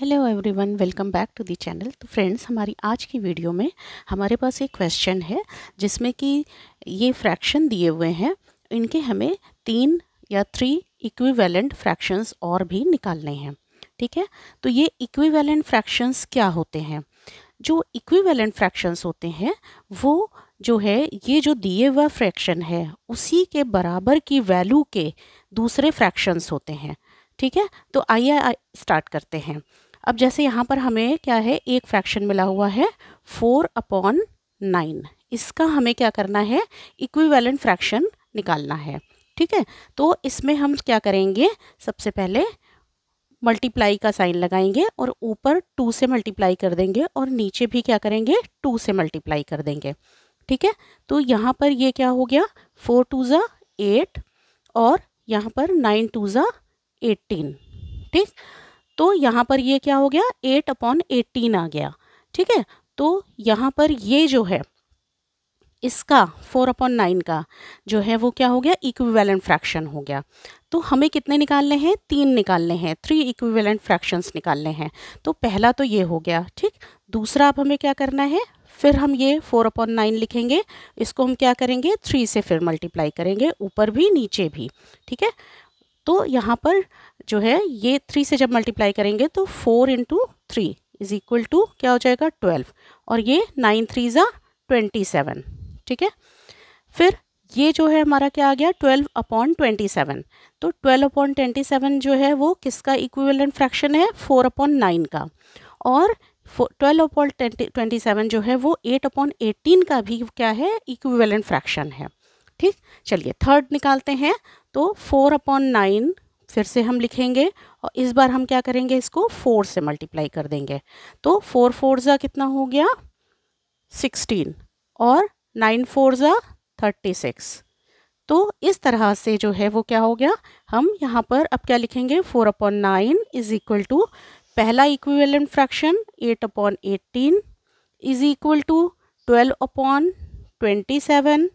hello everyone welcome back to the channel तो friends हमारी आज की वीडियो में हमारे पास एक क्वेश्चन है जिसमें कि ये फ्रैक्शन दिए हुए हैं इनके हमें तीन या थ्री इक्विवेलेंट फ्रैक्शंस और भी निकालने हैं ठीक है तो ये इक्विवेलेंट फ्रैक्शंस क्या होते हैं जो इक्विवेलेंट फ्रैक्शंस होते हैं वो जो है ये जो दिए हुआ फ्रैक्शन है उसी के बराबर की वैल्यू के दूसरे फ्रैक्शंस होते हैं ठीक है तो आइए स्टार्ट करते हैं अब जैसे यहाँ पर हमें क्या है एक फ्रैक्शन मिला हुआ है फोर अपॉन नाइन इसका हमें क्या करना है इक्विवेलेंट फ्रैक्शन निकालना है ठीक है तो इसमें हम क्या करेंगे सबसे पहले मल्टीप्लाई का साइन लगाएंगे और ऊपर टू से मल्टीप्लाई कर देंगे और नीचे भी क्या करेंगे टू से मल्टीप्लाई कर देंगे ठीक है तो यहाँ पर ये क्या हो गया फोर टू ज़ा एट और यहाँ पर नाइन टू ज़ा एटीन ठीक तो यहाँ पर ये क्या हो गया एट अपॉन एटीन आ गया ठीक है तो यहाँ पर ये जो है इसका फोर अपॉन नाइन का जो है वो क्या हो गया इक्विवेलेंट फ्रैक्शन हो गया तो हमें कितने निकालने हैं तीन निकालने हैं थ्री इक्विवेलेंट फ्रैक्शंस निकालने हैं तो पहला तो ये हो गया ठीक दूसरा अब हमें क्या करना है फिर हम ये फोर अपॉन नाइन लिखेंगे इसको हम क्या करेंगे थ्री से फिर मल्टीप्लाई करेंगे ऊपर भी नीचे भी ठीक है तो यहाँ पर जो है ये थ्री से जब मल्टीप्लाई करेंगे तो four into three is equal to क्या हो जाएगा ट्वेल्व और ये नाइन थ्री ज़ा ट्वेंटी सेवन ठीक है फिर ये जो है हमारा क्या आ गया ट्वेल्व अपॉन ट्वेंटी सेवन तो ट्वेल्व अपॉन ट्वेंटी सेवन जो है वो किसका इक्विवेलेंट फ्रैक्शन है फोर अपॉन नाइन का और twelve upon twenty twenty seven जो है वो एट अपॉन एटीन का भी क्या है इक्विवेलेंट फ्रैक्शन है ठीक चलिए थर्ड निकालते हैं तो फोर अपॉन नाइन फिर से हम लिखेंगे और इस बार हम क्या करेंगे इसको फोर से मल्टीप्लाई कर देंगे तो फोर फोर ज़ा कितना हो गया सिक्सटीन और नाइन फोर ज़ा थर्टी सिक्स तो इस तरह से जो है वो क्या हो गया हम यहाँ पर अब क्या लिखेंगे four upon nine is equal to पहला equivalent fraction eight upon eighteen is equal to twelve upon twenty seven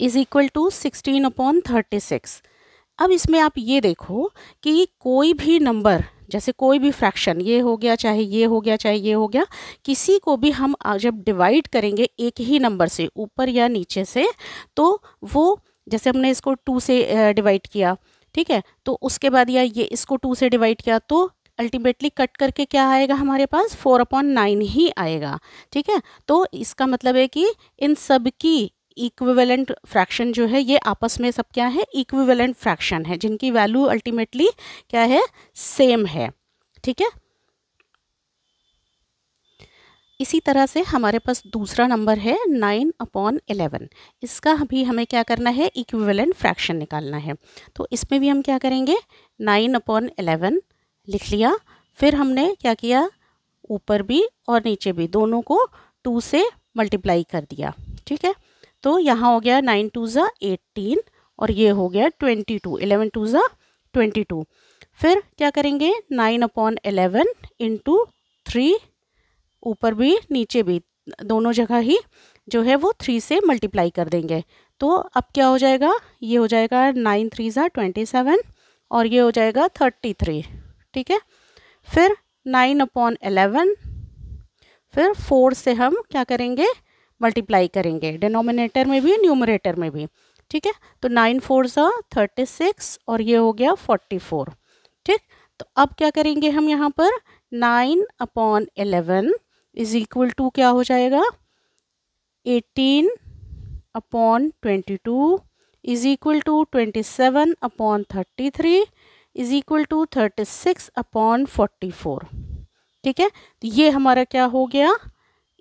is equal to sixteen upon thirty six अब इसमें आप ये देखो कि कोई भी नंबर जैसे कोई भी फ्रैक्शन ये हो गया चाहे ये हो गया चाहे ये हो गया किसी को भी हम जब डिवाइड करेंगे एक ही नंबर से ऊपर या नीचे से तो वो जैसे हमने इसको टू से डिवाइड किया ठीक है तो उसके बाद या ये इसको टू से डिवाइड किया तो अल्टीमेटली कट करके क्या आएगा हमारे पास फोर अपॉन नाइन ही आएगा ठीक है तो इसका मतलब है कि इन सब की इक्विवेलेंट फ्रैक्शन जो है ये आपस में सब क्या है इक्विवेलेंट फ्रैक्शन है जिनकी वैल्यू अल्टीमेटली क्या है सेम है ठीक है इसी तरह से हमारे पास दूसरा नंबर है नाइन अपॉन एलेवन इसका भी हमें क्या करना है इक्विवेलेंट फ्रैक्शन निकालना है तो इसमें भी हम क्या करेंगे नाइन अपॉन एलेवन लिख लिया फिर हमने क्या किया ऊपर भी और नीचे भी दोनों को टू से मल्टीप्लाई कर दिया ठीक है तो यहाँ हो गया नाइन टू ज़ा एटीन और ये हो गया ट्वेंटी टू एलेवन टू ज़ा ट्वेंटी टू फिर क्या करेंगे nine upon eleven into three ऊपर भी नीचे भी दोनों जगह ही जो है वो थ्री से मल्टीप्लाई कर देंगे तो अब क्या हो जाएगा ये हो जाएगा नाइन थ्री ज़ा ट्वेंटी सेवन और ये हो जाएगा थर्टी थ्री ठीक है फिर नाइन अपॉन एलेवन फिर फोर से हम क्या करेंगे मल्टीप्लाई करेंगे डिनोमिनेटर में भी न्यूमरेटर में भी ठीक है तो नाइन फोर सा थर्टी सिक्स और ये हो गया फोर्टी फोर ठीक तो अब क्या करेंगे हम यहाँ पर nine upon eleven is equal to क्या हो जाएगा eighteen upon twenty two is equal to twenty seven upon thirty three is equal to thirty six upon forty four ठीक है तो ये हमारा क्या हो गया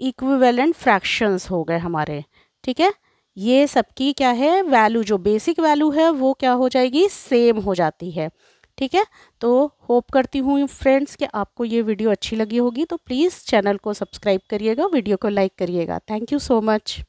इक्विवेलेंट फ्रैक्शंस हो गए हमारे ठीक है ये सबकी क्या है वैल्यू जो बेसिक वैल्यू है वो क्या हो जाएगी सेम हो जाती है ठीक है तो होप करती हूँ फ्रेंड्स कि आपको ये वीडियो अच्छी लगी होगी तो प्लीज़ चैनल को सब्सक्राइब करिएगा वीडियो को लाइक करिएगा थैंक यू सो मच